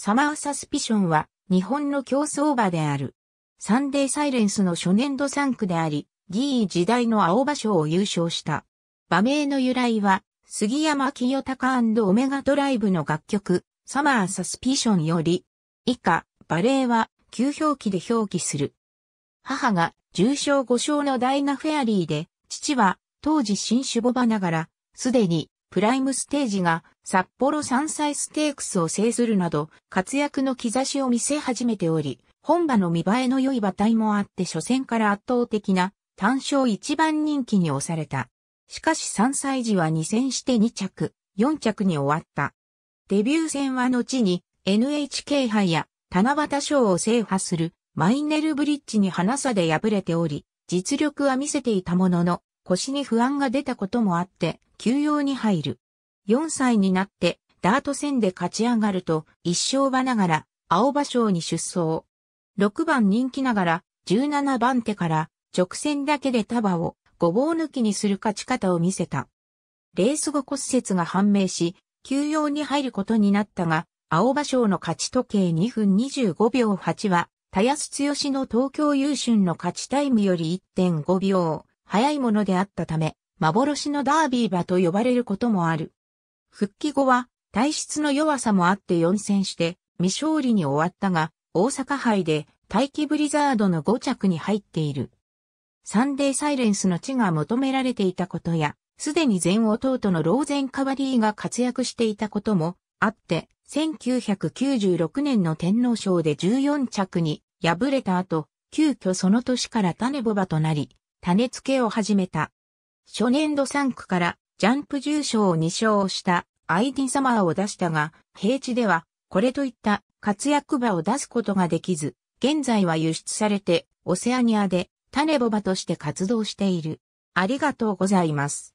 サマーサスピションは日本の競争馬である。サンデーサイレンスの初年度3区であり、ギー時代の青馬賞を優勝した。馬名の由来は、杉山清隆オメガドライブの楽曲、サマーサスピションより、以下、馬例は、旧表記で表記する。母が、重賞5勝のダイナフェアリーで、父は、当時新種母馬ながら、すでに、プライムステージが札幌山菜ステークスを制するなど活躍の兆しを見せ始めており、本場の見栄えの良い馬体もあって初戦から圧倒的な単勝一番人気に押された。しかし山歳時は2戦して2着、4着に終わった。デビュー戦は後に NHK 杯や七夕賞を制覇するマイネルブリッジに花差で敗れており、実力は見せていたものの、腰に不安が出たこともあって、休養に入る。4歳になって、ダート戦で勝ち上がると、一生場ながら、青葉賞に出走。6番人気ながら、17番手から、直線だけで束を、ごぼう抜きにする勝ち方を見せた。レース後骨折が判明し、休養に入ることになったが、青葉賞の勝ち時計2分25秒8は、たやすつよしの東京優春の勝ちタイムより1.5秒、早いものであったため、幻のダービー馬と呼ばれることもある。復帰後は、体質の弱さもあって4戦して、未勝利に終わったが、大阪杯で待機ブリザードの5着に入っている。サンデーサイレンスの地が求められていたことや、すでに全弟のローゼンカバディが活躍していたこともあって、1996年の天皇賞で14着に敗れた後、急遽その年から種ボバとなり、種付けを始めた。初年度3区からジャンプ重賞を2勝したアイディサマーを出したが、平地ではこれといった活躍場を出すことができず、現在は輸出されてオセアニアで種ボバとして活動している。ありがとうございます。